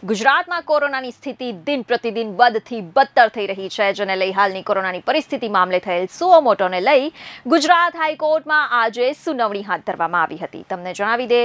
ગુજરાતમાં કોરોનાની સ્થિતિ દિન પ્રતિદિન વધથી બદતર થઈ રહી છે જેને લઈ હાલની કોરોનાની પરિસ્થિતિ મામલે થયેલ સુઓ મોટોને લઈ ગુજરાત હાઈકોર્ટમાં આજે સુનાવણી હાથ ધરવામાં આવી હતી તમને જણાવી દે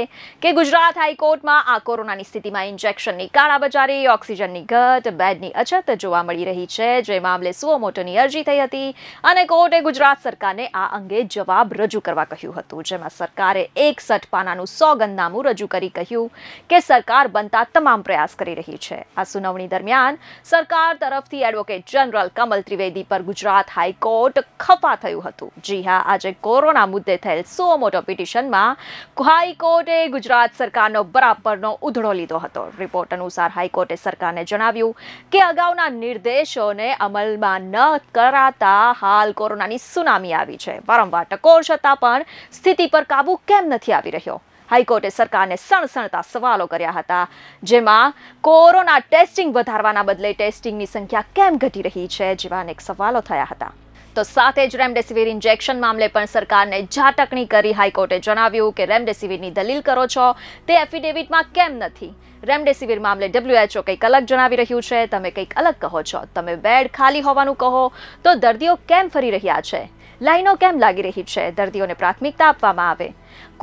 કે ગુજરાત હાઈકોર્ટમાં આ કોરોનાની સ્થિતિમાં ઇન્જેક્શનની કાળાબજારી ઓક્સિજનની ઘટ બેડની અછત જોવા મળી રહી છે જે મામલે સુઓ મોટોની અરજી થઈ હતી અને કોર્ટે ગુજરાત સરકારને આ અંગે જવાબ રજૂ કરવા કહ્યું હતું જેમાં સરકારે એકસઠ પાનાનું સોગંદનામું રજૂ કરી કહ્યું કે સરકાર બનતા તમામ પ્રયાસ કરી રહી છે આ સુનાવણી દરમિયાન સરકાર તરફથી એડવોકેટ જનરલ કમલ ત્રિવેદી પર ગુજરાત હાઈકોર્ટ ખફા થયું હતું જી હા આજે કોરોના મુદ્દે થયેલ સો મોટો પિટિશનમાં હાઈકોર્ટે ગુજરાત સરકારનો બરાબરનો ઉધડો લીધો હતો રિપોર્ટ અનુસાર હાઈકોર્ટે સરકારને જણાવ્યું કે અગાઉના નિર્દેશોને અમલમાં ન કરાતા હાલ કોરોનાની સુનામી આવી છે વારંવાર ટકોર છતાં પણ સ્થિતિ પર કાબુ કેમ નથી આવી રહ્યો હાઈકોર્ટે સરકારને સણસણતા સવાલો કર્યા હતા જેમાં કોરોના ટેસ્ટિંગ વધારવાના બદલે ટેસ્ટિંગની સંખ્યા કેમ ઘટી રહી છે જેવા અનેક સવાલો થયા હતા તો સાથે જ રેમડેસિવીર ઇન્જેક્શન મામલે પણ સરકારને જાટકણી કરી હાઈકોર્ટે જણાવ્યું કે રેમડેસિવીરની દલીલ કરો છો તે એફિડેવિટમાં કેમ નથી રેમડેસિવિર મામલે ડબ્લ્યુએચઓ કંઈક અલગ જણાવી રહ્યું છે તમે કંઈક અલગ કહો છો તમે બેડ ખાલી હોવાનું કહો તો દર્દીઓ કેમ ફરી રહ્યા છે લાઈનો કેમ લાગી રહી છે દર્દીઓને પ્રાથમિકતા આપવામાં આવે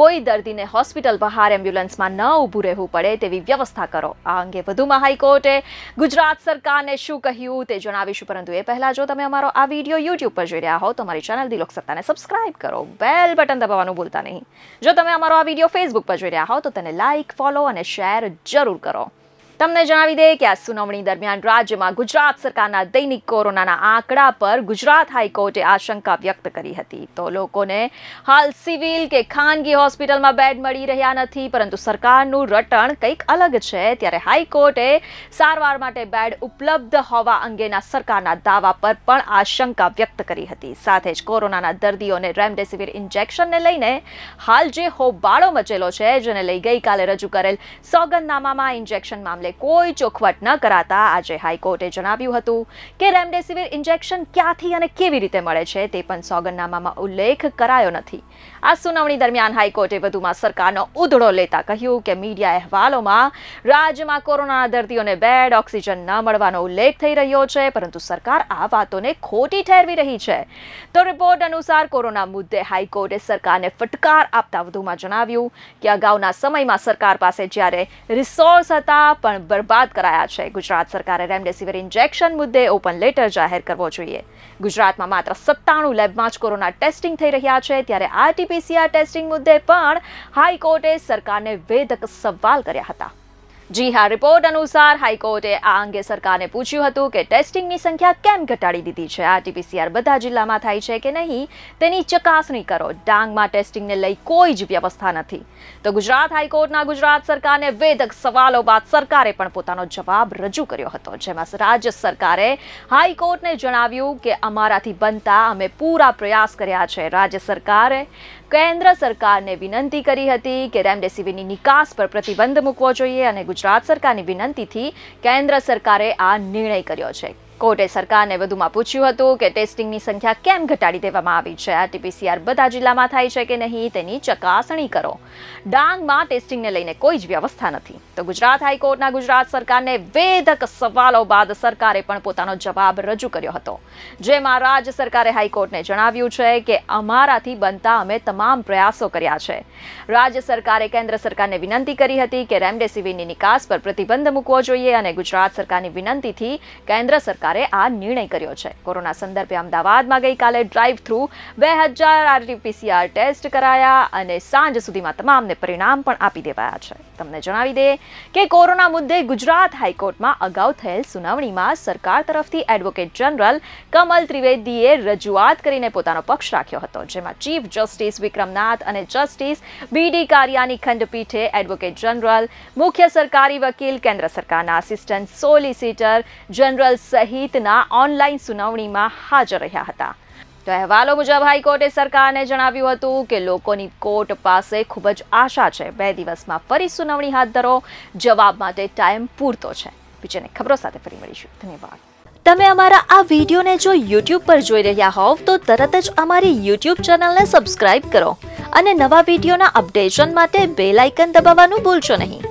કોઈ દર્દીને હોસ્પિટલ બહાર એમ્બ્યુલન્સમાં ન ઊભું રહેવું પડે તેવી વ્યવસ્થા કરો આ અંગે વધુમાં હાઈકોર્ટે ગુજરાત સરકારને શું કહ્યું તે જણાવીશું પરંતુ એ પહેલાં જો તમે અમારો આ વિડીયો યુટ્યુબ પર જોઈ રહ્યા હો તો અમારી ચેનલ દિલોક સત્તાને સબસ્ક્રાઇબ કરો બેલ બટન દબાવવાનું ભૂલતા નહીં જો તમે અમારો આ વિડીયો ફેસબુક પર જોઈ રહ્યા હો તો તેને લાઇક ફોલો અને શેર જરૂર Gracias. તમને જણાવી દઈએ કે આ સુનાવણી દરમિયાન રાજ્યમાં ગુજરાત સરકારના દૈનિક કોરોનાના આંકડા પર ગુજરાત હાઈકોર્ટે આશંકા વ્યક્ત કરી હતી તો લોકોને હાલ સિવિલ કે ખાનગી હોસ્પિટલમાં બેડ મળી રહ્યા નથી પરંતુ સરકારનું રટણ કંઈક અલગ છે ત્યારે હાઈકોર્ટે સારવાર માટે બેડ ઉપલબ્ધ હોવા અંગેના સરકારના દાવા પર પણ આશંકા વ્યક્ત કરી હતી સાથે જ કોરોનાના દર્દીઓને રેમડેસિવિર ઇન્જેક્શનને લઈને હાલ જે હોબાળો મચેલો છે જેને લઈ ગઈકાલે રજૂ કરેલ સોગંદનામામાં ઇન્જેક્શન મામલે કોઈ ચોખવટ ન કરાતા આજે હાઈકોર્ટે જણાવ્યું હતું કે રેમડેસિવિર ઇન્જેક્શન ક્યાંથી અને કેવી રીતે મળે છે તે પણ સોગંદનામામાં ઉલ્લેખ કરાયો નથી આ સુનાવણી દરમિયાન હાઈકોર્ટે વધુમાં સરકારનો ઉધડો લેતા કહ્યું કે મીડિયા અહેવાલોમાં રાજ્યમાં કોરોનાના દર્દીઓને બેડ ઓક્સિજન ન મળવાનો ઉલ્લેખ થઈ રહ્યો છે પરંતુ સરકાર આ વાતોને ખોટી ઠેરવી રહી છે તો રિપોર્ટ અનુસાર કોરોના મુદ્દે હાઈકોર્ટે સરકારને ફટકાર આપતા વધુમાં જણાવ્યું કે અગાઉના સમયમાં સરકાર પાસે જ્યારે રિસોર્સ હતા પણ પણ બરબાદ કરાયા છે ગુજરાત સરકારે રેમડેસિવિર ઇન્જેક્શન મુદ્દે ઓપન લેટર જાહેર કરવો જોઈએ ગુજરાતમાં માત્ર સત્તાણું લેબમાં જ કોરોના ટેસ્ટિંગ થઈ રહ્યા છે ત્યારે આરટીપીસીઆર ટેસ્ટિંગ મુદ્દે પણ હાઈકોર્ટે સરકારને વેધક સવાલ કર્યા હતા જી હા રિપોર્ટ અનુસાર હાઈકોર્ટે આ અંગે સરકારને પૂછ્યું હતું કે ટેસ્ટિંગની સંખ્યા કેમ ઘટાડી દીધી છે આરટીપીસીઆર બધા જિલ્લામાં થાય છે કે નહીં તેની ચકાસણી કરો ડાંગમાં ટેસ્ટિંગને લઈ કોઈ જ વ્યવસ્થા નથી તો ગુજરાત હાઈકોર્ટના ગુજરાત સરકારને વેધક સવાલો બાદ સરકારે પણ પોતાનો જવાબ રજૂ કર્યો હતો જેમાં રાજ્ય સરકારે હાઈકોર્ટને જણાવ્યું કે અમારાથી બનતા અમે પૂરા પ્રયાસ કર્યા છે રાજ્ય સરકારે કેન્દ્ર સરકારને વિનંતી કરી હતી કે રેમડેસિવીરની નિકાસ પર પ્રતિબંધ મૂકવો જોઈએ અને ગુજરાત સરકારની વિનંતીથી કેન્દ્ર સરકારે આ નિર્ણય કર્યો છે કોર્ટે સરકારને વધુમાં પૂછ્યું હતું કે ટેસ્ટિંગની સંખ્યા કેમ ઘટાડી દેવામાં આવી છે આ બધા જિલ્લામાં થાય છે કે નહીં તેની ચકાસણી કરો ડાંગમાં ટેસ્ટિંગને લઈને કોઈ જ વ્યવસ્થા નથી તો ગુજરાત હાઈકોર્ટના ગુજરાત સરકારને વેધક સવાલો બાદ સરકારે પણ પોતાનો જવાબ રજૂ કર્યો હતો જેમાં રાજ્ય સરકારે હાઈકોર્ટને જણાવ્યું છે કે અમારાથી બનતા અમે તમામ પ્રયાસો કર્યા છે રાજ્ય સરકારે કેન્દ્ર સરકારને વિનંતી કરી હતી કે રેમડેસિવીરની નિકાસ પર પ્રતિબંધ મૂકવો જોઈએ અને ગુજરાત સરકારની વિનંતીથી કેન્દ્ર સરકાર સરકારે આ નિર્ણય કર્યો છે કોરોના સંદર્ભે અમદાવાદમાં ગઈકાલે ડ્રાઈવ થ્રુ બે હજાર આરટીપીસીઆર ટેસ્ટ કરાયા અને સાંજ સુધીમાં તમામને પરિણામ પણ આપી દેવાયા છે તમને જણાવી દે કે કોરોના મુદ્દે ગુજરાત હાઈકોર્ટમાં અગાઉ થયેલ સુનાવણીમાં સરકાર તરફથી એડવોકેટ જનરલ કમલ ત્રિવેદીએ રજૂઆત કરીને પોતાનો પક્ષ રાખ્યો હતો જેમાં ચીફ જસ્ટિસ વિક્રમનાથ અને જસ્ટિસ બી ડી કારિયાની ખંડપીઠે એડવોકેટ જનરલ મુખ્ય સરકારી વકીલ કેન્દ્ર સરકારના આસિસ્ટન્ટ સોલિસિટર જનરલ સહિત હિતના ઓનલાઈન સુનાવણીમાં હાજર રહ્યા હતા તો અહેવાલો મુજબ હાઈકોર્ટે સરકારને જણાવ્યું હતું કે લોકોની કોર્ટ પાસે ખૂબ જ આશા છે બે દિવસમાં ફરી સુનાવણી હાથ ધરો જવાબ માટે ટાઈમ પૂરતો છે બીજાને ખબરો સાથે ફરી મળીશું ધન્યવાદ તમે અમારા આ વિડીયોને જો યુટ્યુબ પર જોઈ રહ્યા હોવ તો તરત જ અમારી યુટ્યુબ ચેનલને સબસ્ક્રાઇબ કરો અને નવા વિડીયોના અપડેશન માટે બેલ આઇકન દબાવવાનું ભૂલશો નહીં